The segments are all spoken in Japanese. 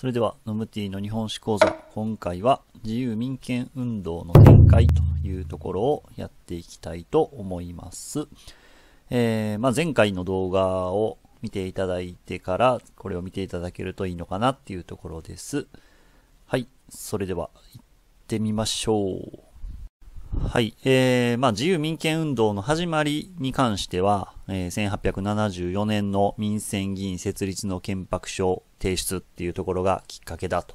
それでは、ノムティの日本史講座、今回は自由民権運動の展開というところをやっていきたいと思います。えー、まあ、前回の動画を見ていただいてから、これを見ていただけるといいのかなっていうところです。はい、それでは行ってみましょう。はい。えー、まあ、自由民権運動の始まりに関しては、えー、1874年の民選議員設立の憲白書提出っていうところがきっかけだと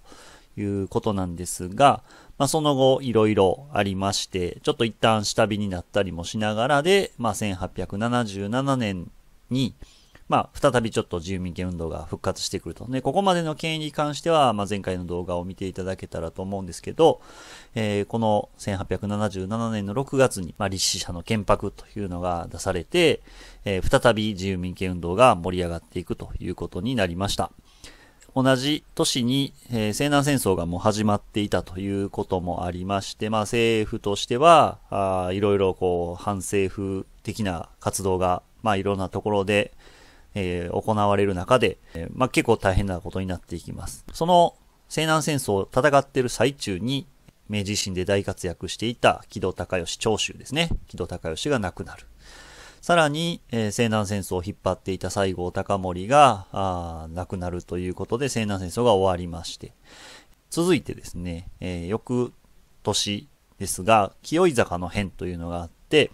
いうことなんですが、まあ、その後いろいろありまして、ちょっと一旦下火になったりもしながらで、まあ、1877年に、まあ、再びちょっと自由民権運動が復活してくると。ね、ここまでの権威に関しては、まあ、前回の動画を見ていただけたらと思うんですけど、えー、この1877年の6月に、まあ、立志者の憲白というのが出されて、えー、再び自由民権運動が盛り上がっていくということになりました。同じ年に、えー、西南戦争がもう始まっていたということもありまして、まあ政府としては、あいろいろこう反政府的な活動が、まあいろんなところでえー、行われる中で、えー、まあ、結構大変なことになっていきます。その西南戦争を戦っている最中に、明治維新で大活躍していた木戸孝義長州ですね。木戸孝義が亡くなる。さらに、えー、西南戦争を引っ張っていた西郷隆盛があ亡くなるということで西南戦争が終わりまして、続いてですね、えー、翌年ですが、清井坂の変というのがあって、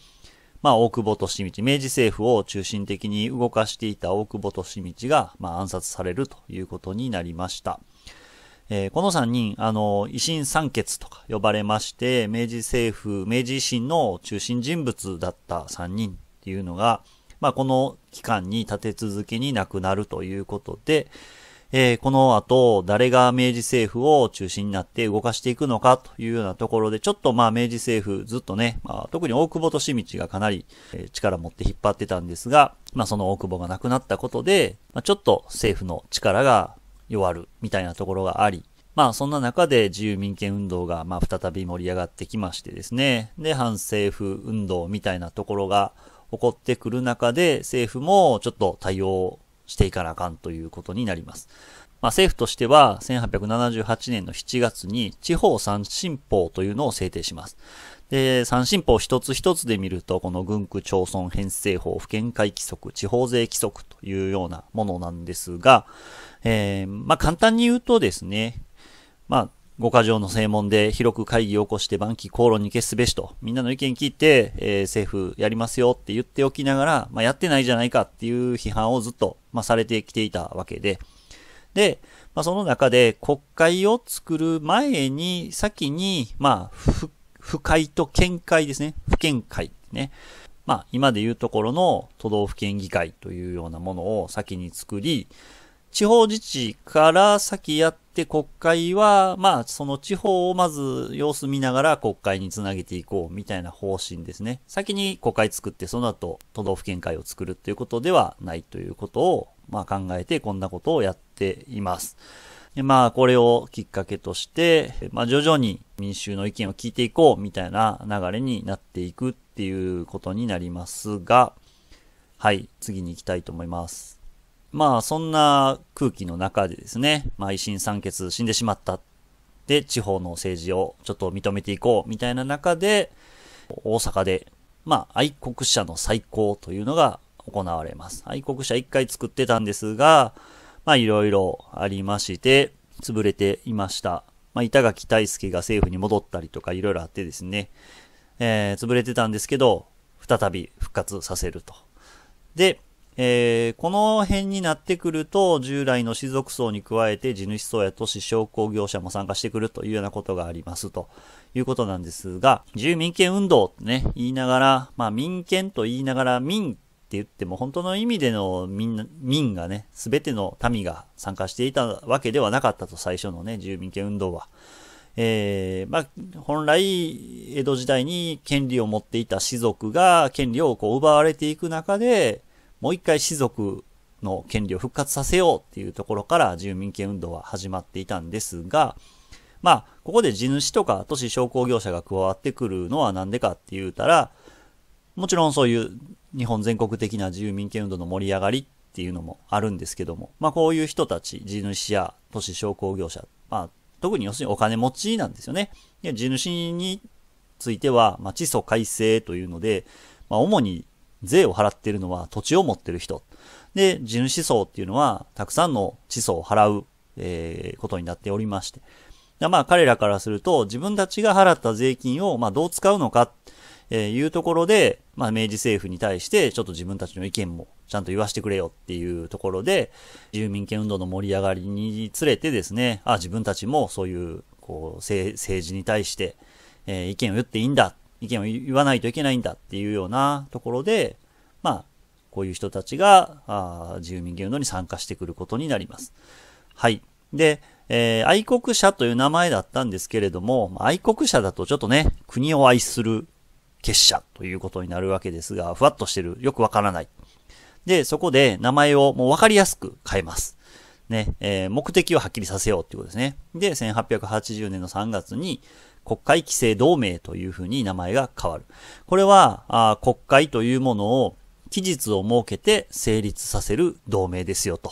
まあ、大久保利道、明治政府を中心的に動かしていた大久保利道が、まあ、暗殺されるということになりました。えー、この三人、あの、維新三傑とか呼ばれまして、明治政府、明治維新の中心人物だった三人っていうのが、まあ、この期間に立て続けに亡くなるということで、えー、この後、誰が明治政府を中心になって動かしていくのかというようなところで、ちょっとまあ明治政府ずっとね、まあ、特に大久保利道がかなり力持って引っ張ってたんですが、まあその大久保が亡くなったことで、まあ、ちょっと政府の力が弱るみたいなところがあり、まあそんな中で自由民権運動がまあ再び盛り上がってきましてですね、で反政府運動みたいなところが起こってくる中で政府もちょっと対応していかなあかんということになります。まあ、政府としては1878年の7月に地方三進法というのを制定します。で、三進法一つ一つで見ると、この軍区町村編成法、府県会規則、地方税規則というようなものなんですが、えー、まあ簡単に言うとですね、まあ五箇条の正門で広く会議を起こして晩期口論に決すべしと、みんなの意見聞いて、えー、政府やりますよって言っておきながら、まあ、やってないじゃないかっていう批判をずっと、まあ、されてきていたわけで、で、まあ、その中で国会を作る前に、先に、まあ、不会と見解ですね。不見解ね。まあ、今でいうところの都道府県議会というようなものを先に作り、地方自治から先やって国会は、まあ、その地方をまず様子見ながら国会につなげていこうみたいな方針ですね。先に国会作って、その後都道府県会を作るということではないということを、まあ、考えてこんなことをやっています。でまあ、これをきっかけとして、まあ、徐々に民衆の意見を聞いていこうみたいな流れになっていくっていうことになりますが、はい、次に行きたいと思います。まあそんな空気の中でですね、まあ維新三欠死んでしまった。で、地方の政治をちょっと認めていこうみたいな中で、大阪で、まあ愛国者の再興というのが行われます。愛国者一回作ってたんですが、まあいろいろありまして、潰れていました。まあ板垣大輔が政府に戻ったりとかいろいろあってですね、えー、潰れてたんですけど、再び復活させると。で、えー、この辺になってくると、従来の士族層に加えて地主層や都市商工業者も参加してくるというようなことがありますということなんですが、自由民権運動ってね、言いながら、まあ民権と言いながら民って言っても本当の意味での民民がね、すべての民が参加していたわけではなかったと、最初のね、自由民権運動は。えー、まあ、本来、江戸時代に権利を持っていた士族が権利をこう奪われていく中で、もう一回士族の権利を復活させようっていうところから住民権運動は始まっていたんですが、まあ、ここで地主とか都市商工業者が加わってくるのはなんでかって言うたら、もちろんそういう日本全国的な自由民権運動の盛り上がりっていうのもあるんですけども、まあこういう人たち、地主や都市商工業者、まあ特に要するにお金持ちなんですよね。地主については、まあ、地租改正というので、まあ主に税を払っているのは土地を持っている人。で、地主層っていうのは、たくさんの地層を払う、えー、ことになっておりまして。まあ、彼らからすると、自分たちが払った税金を、まあ、どう使うのか、えいうところで、まあ、明治政府に対して、ちょっと自分たちの意見もちゃんと言わせてくれよっていうところで、住民権運動の盛り上がりにつれてですね、あ、自分たちもそういう、こう、政治に対して、えー、意見を言っていいんだ意見を言わないといけないんだっていうようなところで、まあ、こういう人たちが、あ自由民権運動に参加してくることになります。はい。で、えー、愛国者という名前だったんですけれども、愛国者だとちょっとね、国を愛する結社ということになるわけですが、ふわっとしてる。よくわからない。で、そこで名前をもうわかりやすく変えます。ね、えー、目的をはっきりさせようっていうことですね。で、1880年の3月に、国会規制同盟というふうに名前が変わる。これは、国会というものを期日を設けて成立させる同盟ですよ、と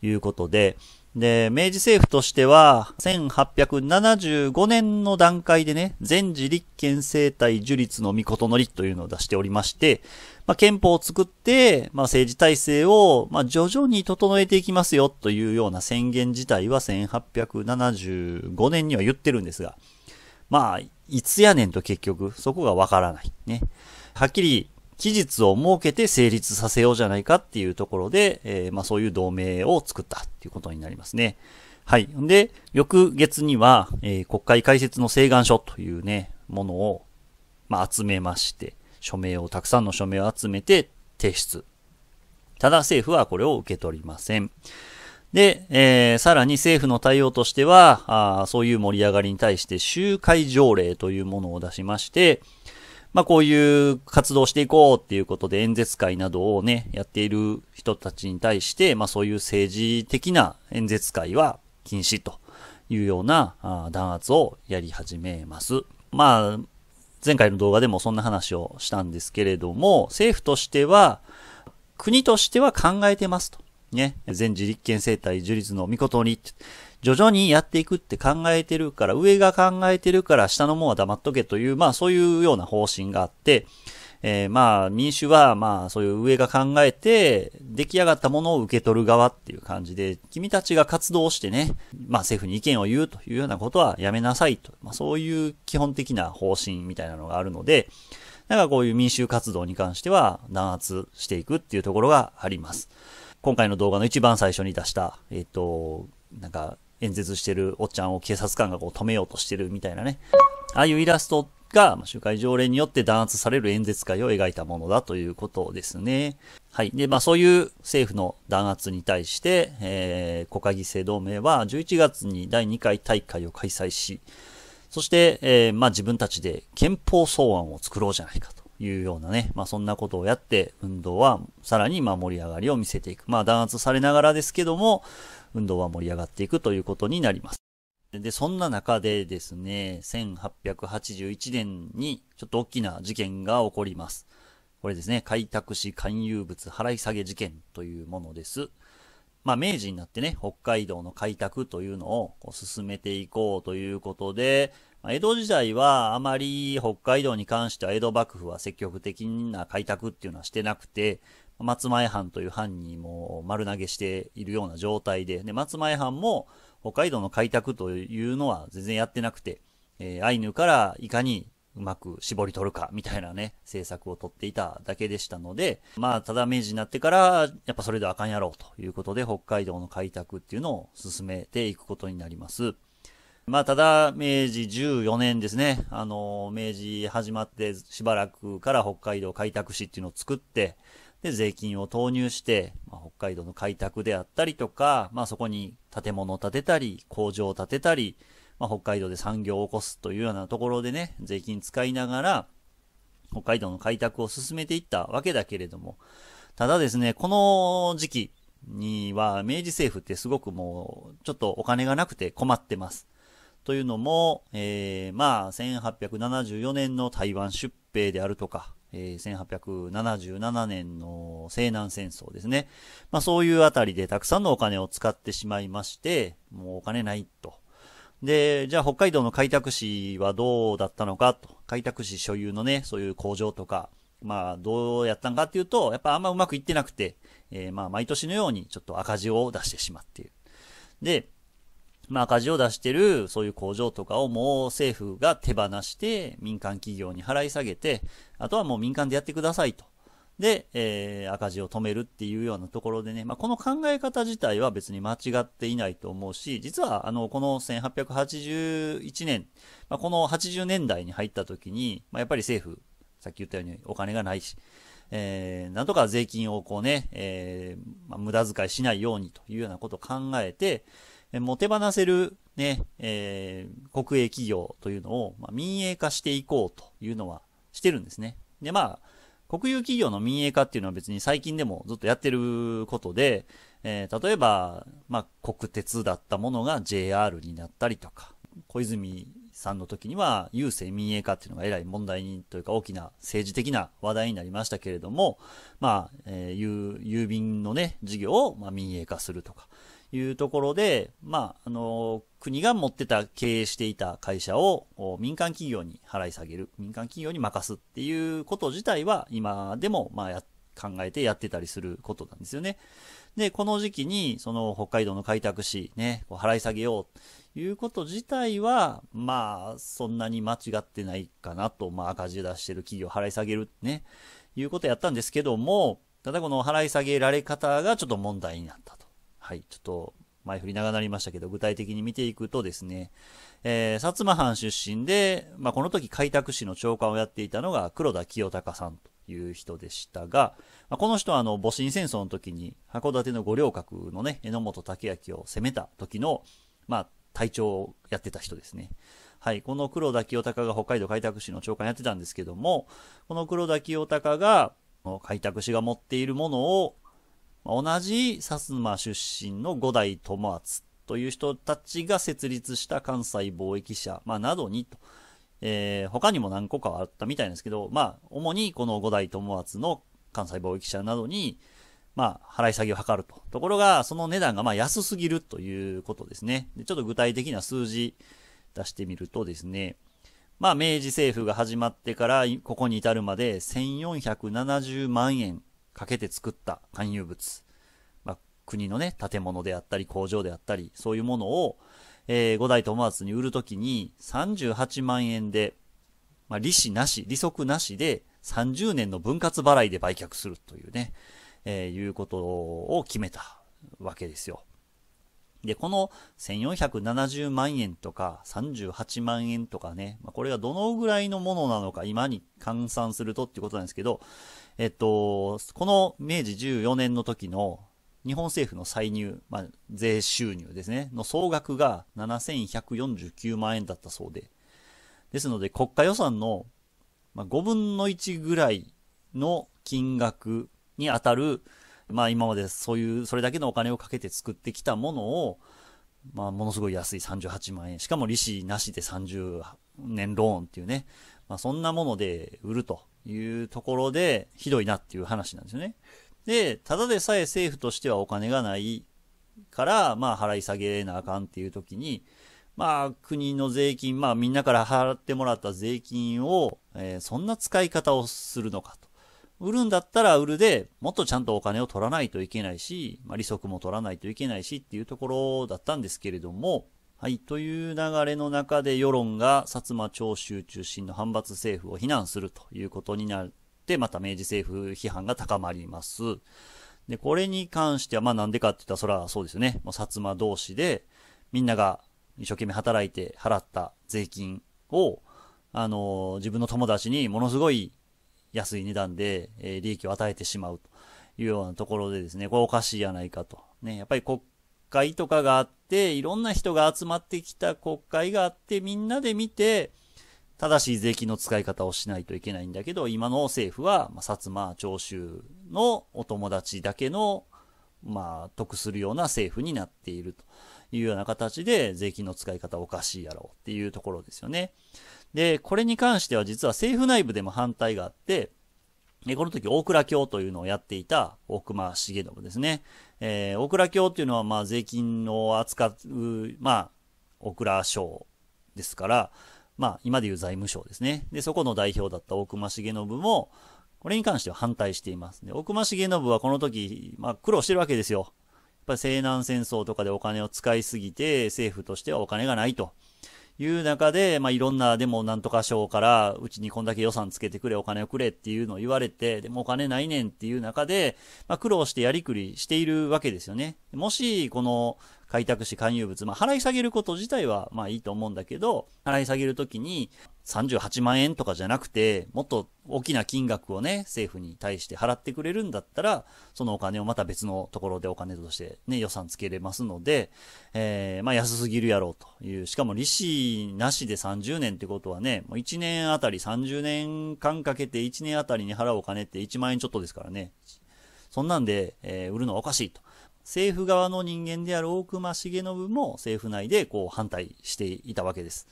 いうことで、で、明治政府としては、1875年の段階でね、全治立憲政体樹立の御事のりというのを出しておりまして、まあ、憲法を作って、まあ、政治体制を、まあ、徐々に整えていきますよというような宣言自体は1875年には言ってるんですが、まあ、いつやねんと結局、そこがわからない。ね。はっきり、期日を設けて成立させようじゃないかっていうところで、えー、まあそういう同盟を作ったっていうことになりますね。はい。で、翌月には、えー、国会開設の請願書というね、ものを、まあ集めまして、署名を、たくさんの署名を集めて提出。ただ政府はこれを受け取りません。で、えー、さらに政府の対応としては、あそういう盛り上がりに対して集会条例というものを出しまして、まあこういう活動していこうっていうことで演説会などをね、やっている人たちに対して、まあそういう政治的な演説会は禁止というようなあ弾圧をやり始めます。まあ、前回の動画でもそんな話をしたんですけれども、政府としては、国としては考えてますと。ね、全自立憲生態樹立の御事に、徐々にやっていくって考えてるから、上が考えてるから下のもんは黙っとけという、まあそういうような方針があって、えー、まあ民主はまあそういう上が考えて出来上がったものを受け取る側っていう感じで、君たちが活動してね、まあ政府に意見を言うというようなことはやめなさいと、まあそういう基本的な方針みたいなのがあるので、なんかこういう民衆活動に関しては弾圧していくっていうところがあります。今回の動画の一番最初に出した、えっ、ー、と、なんか、演説してるおっちゃんを警察官がこう止めようとしてるみたいなね。ああいうイラストが、集会条例によって弾圧される演説会を描いたものだということですね。はい。で、まあそういう政府の弾圧に対して、えー、国会議制同盟は11月に第2回大会を開催し、そして、えー、まあ自分たちで憲法草案を作ろうじゃないかと。いうようなね、まあそんなことをやって、運動はさらにまあ盛り上がりを見せていく。まあ弾圧されながらですけども、運動は盛り上がっていくということになります。で、そんな中でですね、1881年にちょっと大きな事件が起こります。これですね、開拓し勧誘物払い下げ事件というものです。まあ、明治になってね、北海道の開拓というのを進めていこうということで、江戸時代はあまり北海道に関しては江戸幕府は積極的な開拓っていうのはしてなくて、松前藩という藩にも丸投げしているような状態で、で松前藩も北海道の開拓というのは全然やってなくて、えー、アイヌからいかにうまく絞り取るか、みたいなね、政策を取っていただけでしたので、まあ、ただ明治になってから、やっぱそれであかんやろうということで、北海道の開拓っていうのを進めていくことになります。まあ、ただ、明治14年ですね。あの、明治始まってしばらくから北海道開拓市っていうのを作って、で、税金を投入して、まあ、北海道の開拓であったりとか、まあ、そこに建物を建てたり、工場を建てたり、まあ、北海道で産業を起こすというようなところでね、税金使いながら、北海道の開拓を進めていったわけだけれども、ただですね、この時期には明治政府ってすごくもう、ちょっとお金がなくて困ってます。というのも、えー、まあ、1874年の台湾出兵であるとか、えー、1877年の西南戦争ですね。まあそういうあたりでたくさんのお金を使ってしまいまして、もうお金ないと。で、じゃあ北海道の開拓市はどうだったのかと、開拓市所有のね、そういう工場とか、まあ、どうやったんかっていうと、やっぱあんまうまくいってなくて、えー、まあ、毎年のようにちょっと赤字を出してしまっている。で、まあ、赤字を出してる、そういう工場とかをもう政府が手放して、民間企業に払い下げて、あとはもう民間でやってくださいと。で、えー、赤字を止めるっていうようなところでね、まあ、この考え方自体は別に間違っていないと思うし、実は、あの、この1881年、まあ、この80年代に入った時に、まあ、やっぱり政府、さっき言ったようにお金がないし、えー、なんとか税金をこうね、えー、まあ、無駄遣いしないようにというようなことを考えて、えー、もう手放せるね、えー、国営企業というのを、まあ、民営化していこうというのはしてるんですね。で、まあ、国有企業の民営化っていうのは別に最近でもずっとやってることで、えー、例えば、まあ、国鉄だったものが JR になったりとか、小泉さんの時には郵政民営化っていうのがえらい問題にというか大きな政治的な話題になりましたけれども、まあ、えー、郵便のね、事業をま民営化するとかいうところで、まあ、あの、国が持ってた、経営していた会社を民間企業に払い下げる、民間企業に任すっていうこと自体は今でも、まあや、考えてやってたりすることなんですよね。で、この時期に、その北海道の開拓市、ね、払い下げようということ自体は、まあ、そんなに間違ってないかなと、まあ赤字出してる企業払い下げるね、いうことやったんですけども、ただこの払い下げられ方がちょっと問題になったと。はい、ちょっと前振り長なりましたけど、具体的に見ていくとですね、えー、薩摩藩出身で、まあ、この時開拓使の長官をやっていたのが黒田清隆さんという人でしたが、まあ、この人はあの、戊辰戦争の時に函館の五稜郭のね、榎本武明を攻めた時の、まあ、隊長をやってた人ですね。はい、この黒田清隆が北海道開拓使の長官やってたんですけども、この黒田清隆が、開拓使が持っているものを同じ薩摩出身の五代友厚という人たちが設立した関西貿易社、まあ、などにと、えー、他にも何個かあったみたいですけど、まあ、主にこの五代友厚の関西貿易社などに、まあ、払い下げを図ると。ところが、その値段がまあ安すぎるということですねで。ちょっと具体的な数字出してみるとですね、まあ、明治政府が始まってからここに至るまで1470万円かけて作った勧誘物、まあ、国のね、建物であったり工場であったり、そういうものを、えー、五代友厚に売るときに38万円で、まあ、利子なし、利息なしで30年の分割払いで売却するというね、えー、いうことを決めたわけですよ。で、この1470万円とか38万円とかね、まあ、これがどのぐらいのものなのか今に換算するとっていうことなんですけど、えっと、この明治14年の時の日本政府の歳入、まあ、税収入ですね、の総額が7149万円だったそうで、ですので国家予算の5分の1ぐらいの金額に当たるまあ今までそういう、それだけのお金をかけて作ってきたものを、まあものすごい安い38万円、しかも利子なしで30年ローンっていうね、まあそんなもので売るというところでひどいなっていう話なんですよね。で、ただでさえ政府としてはお金がないから、まあ払い下げなあかんっていう時に、まあ国の税金、まあみんなから払ってもらった税金を、えー、そんな使い方をするのかと。売るんだったら売るで、もっとちゃんとお金を取らないといけないし、まあ、利息も取らないといけないしっていうところだったんですけれども、はい、という流れの中で世論が薩摩長州中心の反発政府を非難するということになって、また明治政府批判が高まります。で、これに関しては、まあなんでかって言ったらそれはそうですよね。もう薩摩同士で、みんなが一生懸命働いて払った税金を、あの、自分の友達にものすごい安い値段で、え利益を与えてしまうというようなところでですね、これおかしいやないかと。ね、やっぱり国会とかがあって、いろんな人が集まってきた国会があって、みんなで見て、正しい税金の使い方をしないといけないんだけど、今の政府は、まあ、薩摩、長州のお友達だけの、まあ、得するような政府になっているというような形で、税金の使い方おかしいやろうっていうところですよね。で、これに関しては実は政府内部でも反対があって、で、この時、大倉教というのをやっていた大隈重信ですね。えー、大倉教というのは、まあ、税金を扱う、まあ、大倉省ですから、まあ、今でいう財務省ですね。で、そこの代表だった大隈重信も、これに関しては反対しています。で、大隈重信はこの時、まあ、苦労してるわけですよ。やっぱり西南戦争とかでお金を使いすぎて、政府としてはお金がないと。いう中で、まあ、いろんな、でもなんとか賞から、うちにこんだけ予算つけてくれ、お金をくれっていうのを言われて、でもお金ないねんっていう中で、まあ、苦労してやりくりしているわけですよね。もし、この開拓し勧誘物、まあ、払い下げること自体は、まあいいと思うんだけど、払い下げるときに、38万円とかじゃなくて、もっと大きな金額をね、政府に対して払ってくれるんだったら、そのお金をまた別のところでお金としてね、予算つけれますので、えー、まあ安すぎるやろうという、しかも利子なしで30年ってことはね、もう1年あたり30年間かけて1年あたりに払うお金って1万円ちょっとですからね、そんなんで、えー、売るのはおかしいと政府側の人間である大隈重信も政府内でこう反対していたわけです。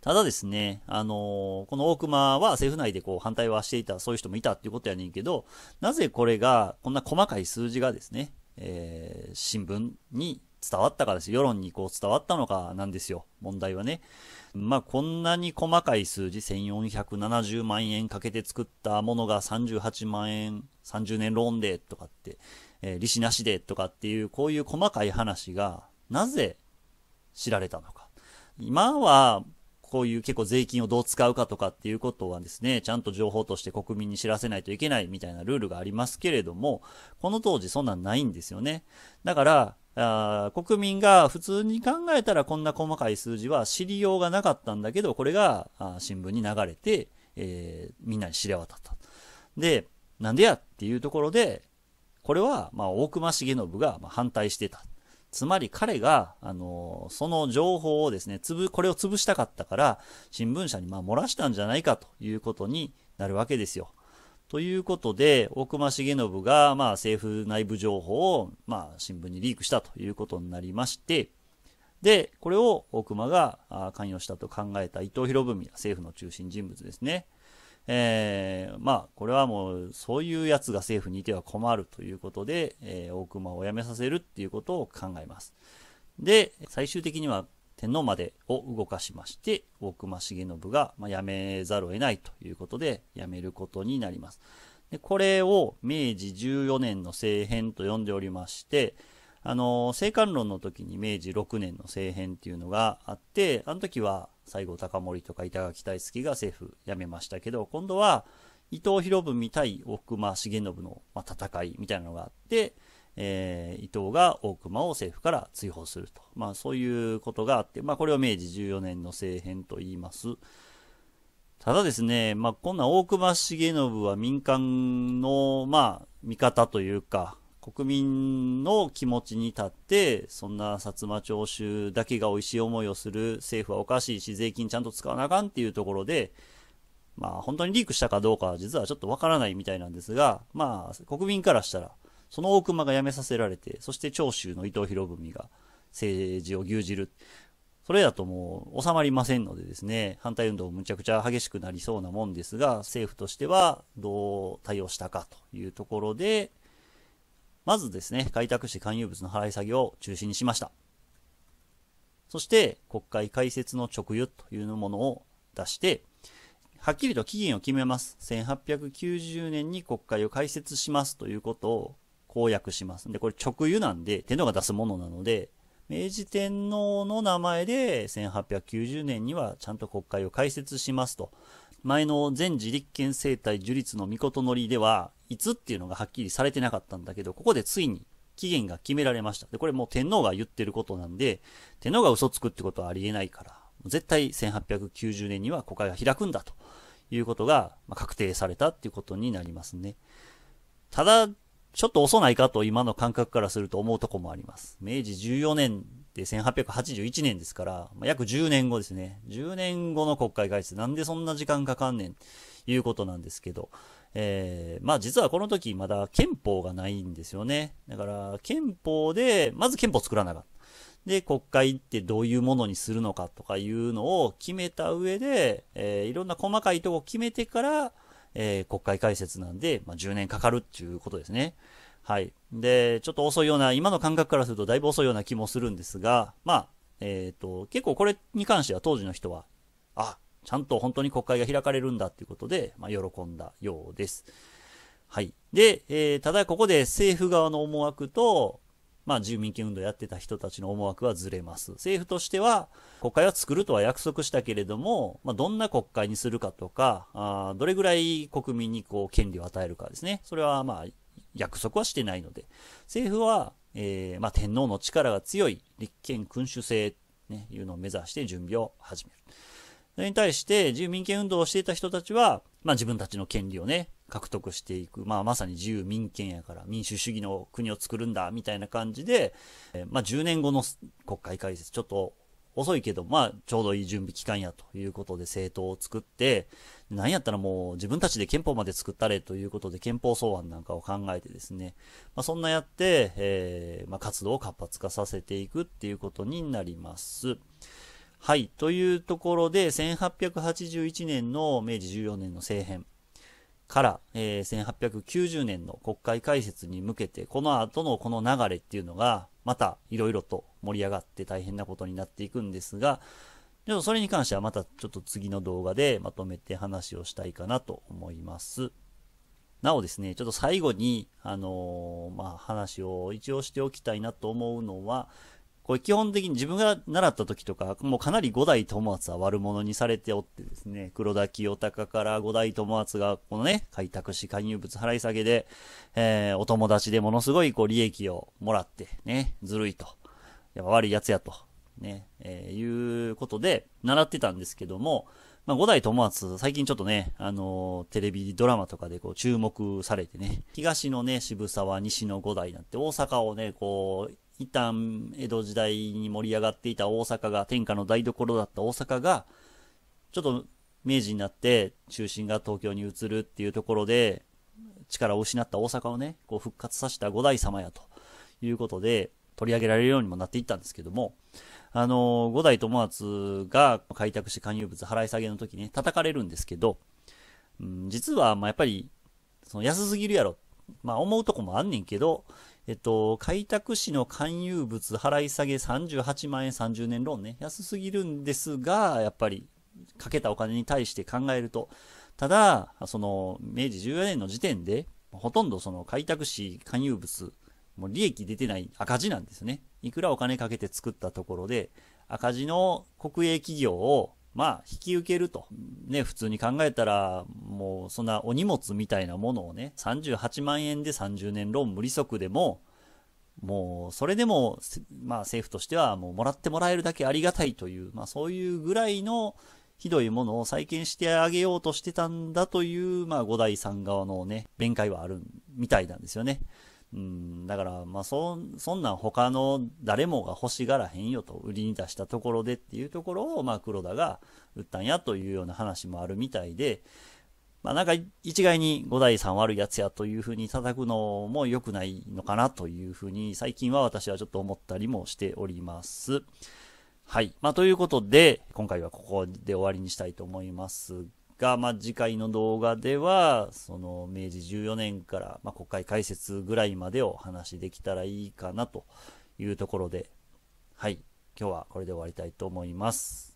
ただですね、あのー、この大隈は政府内でこう反対はしていた、そういう人もいたっていうことやねんけど、なぜこれが、こんな細かい数字がですね、えー、新聞に伝わったかです。世論にこう伝わったのかなんですよ。問題はね。まあ、こんなに細かい数字、1470万円かけて作ったものが38万円、30年ローンでとかってえー、利子なしでとかっていう、こういう細かい話が、なぜ知られたのか。今は、こういう結構税金をどう使うかとかっていうことはですね、ちゃんと情報として国民に知らせないといけないみたいなルールがありますけれども、この当時そんなんないんですよね。だから、あ国民が普通に考えたらこんな細かい数字は知りようがなかったんだけど、これが新聞に流れて、えー、みんなに知れ渡った。で、なんでやっていうところで、これは、まあ、大隈重信が反対してた。つまり彼が、あのー、その情報をですね、つぶ、これを潰したかったから、新聞社にまあ漏らしたんじゃないかということになるわけですよ。ということで、大隈重信が、まあ、政府内部情報を、まあ、新聞にリークしたということになりまして、で、これを大隈が関与したと考えた伊藤博文、政府の中心人物ですね。えー、まあ、これはもう、そういうやつが政府にいては困るということで、えー、大隈を辞めさせるっていうことを考えます。で、最終的には天皇までを動かしまして、大隈重信が、まあ、辞めざるを得ないということで、辞めることになります。でこれを明治14年の政変と呼んでおりまして、あの、政官論の時に明治6年の政変っていうのがあって、あの時は、西郷隆盛とか板垣大輔が政府辞めましたけど、今度は伊藤博文対大隈重信の戦いみたいなのがあって、えー、伊藤が大隈を政府から追放すると。まあそういうことがあって、まあこれを明治14年の政変と言います。ただですね、まあこんな大隈重信は民間の、まあ味方というか、国民の気持ちに立って、そんな薩摩徴収だけが美味しい思いをする政府はおかしいし、税金ちゃんと使わなあかんっていうところで、まあ本当にリークしたかどうかは実はちょっとわからないみたいなんですが、まあ国民からしたら、その大熊が辞めさせられて、そして長州の伊藤博文が政治を牛耳る。それだともう収まりませんのでですね、反対運動むちゃくちゃ激しくなりそうなもんですが、政府としてはどう対応したかというところで、まずですね、開拓して勧誘物の払い下げを中止にしました。そして、国会開設の直輸というものを出して、はっきりと期限を決めます。1890年に国会を開設しますということを公約します。で、これ直輸なんで、天皇が出すものなので、明治天皇の名前で1890年にはちゃんと国会を開設しますと前の全自立権生態樹立の御事のりでは、いつっていうのがはっきりされてなかったんだけど、ここでついに期限が決められました。で、これもう天皇が言ってることなんで、天皇が嘘つくってことはありえないから、絶対1890年には国会が開くんだということが確定されたっていうことになりますね。ただ、ちょっと遅ないかと今の感覚からすると思うとこもあります。明治14年で、1881年ですから、まあ、約10年後ですね。10年後の国会開設。なんでそんな時間かかんねん、いうことなんですけど。えー、まあ実はこの時まだ憲法がないんですよね。だから憲法で、まず憲法作らなかった。で、国会ってどういうものにするのかとかいうのを決めた上で、えー、いろんな細かいとこ決めてから、えー、国会開設なんで、まあ、10年かかるっていうことですね。はい。で、ちょっと遅いような、今の感覚からするとだいぶ遅いような気もするんですが、まあ、えっ、ー、と、結構これに関しては当時の人は、あ、ちゃんと本当に国会が開かれるんだっていうことで、まあ、喜んだようです。はい。で、えー、ただここで政府側の思惑と、まあ、住民権運動やってた人たちの思惑はずれます。政府としては、国会は作るとは約束したけれども、まあ、どんな国会にするかとか、あどれぐらい国民にこう権利を与えるかですね。それはまあ、約束はしてないので、政府は、えー、まあ、天皇の力が強い立憲君主制、ね、いうのを目指して準備を始める。それに対して、自由民権運動をしていた人たちは、まあ、自分たちの権利をね、獲得していく。まあ、まさに自由民権やから民主主義の国を作るんだ、みたいな感じで、えー、まあ、10年後の国会開設、ちょっと遅いけど、まあ、ちょうどいい準備期間やということで政党を作って、なんやったらもう自分たちで憲法まで作ったれということで憲法草案なんかを考えてですね、まあ、そんなやって、えー、まあ、活動を活発化させていくっていうことになります。はい。というところで、1881年の明治14年の政変。から、えー、1890年の国会開設に向けて、この後のこの流れっていうのが、また色々と盛り上がって大変なことになっていくんですが、ちょっとそれに関してはまたちょっと次の動画でまとめて話をしたいかなと思います。なおですね、ちょっと最後に、あのー、まあ、話を一応しておきたいなと思うのは、これ基本的に自分が習った時とか、もうかなり五代友厚は悪者にされておってですね、黒田清隆から五代友厚がこのね、開拓し勧誘物払い下げで、えー、お友達でものすごいこう利益をもらってね、ずるいと。やっぱ悪いやつやと。ね、えー、いうことで習ってたんですけども、まあ、五代友厚、最近ちょっとね、あのー、テレビドラマとかでこう注目されてね、東のね、渋沢、西の五代なんて大阪をね、こう、一旦江戸時代に盛り上がっていた大阪が、天下の台所だった大阪が、ちょっと明治になって中心が東京に移るっていうところで、力を失った大阪をね、こう復活させた五代様やということで、取り上げられるようにもなっていったんですけども、あの、五代友厚が開拓し勧誘物払い下げの時ね、叩かれるんですけど、うん、実は、ま、やっぱり、その安すぎるやろまあ思うとこもあんねんけど、えっと、開拓士の勧誘物払い下げ38万円30年ローンね、安すぎるんですが、やっぱりかけたお金に対して考えると、ただ、その明治14年の時点で、ほとんどその開拓士勧誘物、もう利益出てない赤字なんですね。いくらお金かけて作ったところで、赤字の国営企業をまあ、引き受けると。ね、普通に考えたら、もう、そんなお荷物みたいなものをね、38万円で30年ローン無利息でも、もう、それでも、まあ、政府としては、もう、もらってもらえるだけありがたいという、まあ、そういうぐらいの、ひどいものを再建してあげようとしてたんだという、まあ、五代さん側のね、弁解はあるみたいなんですよね。うん、だから、まあ、そ、そんなん他の誰もが欲しがらへんよと、売りに出したところでっていうところを、まあ、黒田が売ったんやというような話もあるみたいで、まあ、なんか一概に五代さん悪いやつやというふうに叩くのも良くないのかなというふうに、最近は私はちょっと思ったりもしております。はい。まあ、ということで、今回はここで終わりにしたいと思いますが、まあ、次回の動画では、その、明治14年から、まあ、国会開設ぐらいまでを話できたらいいかなというところで、はい。今日はこれで終わりたいと思います。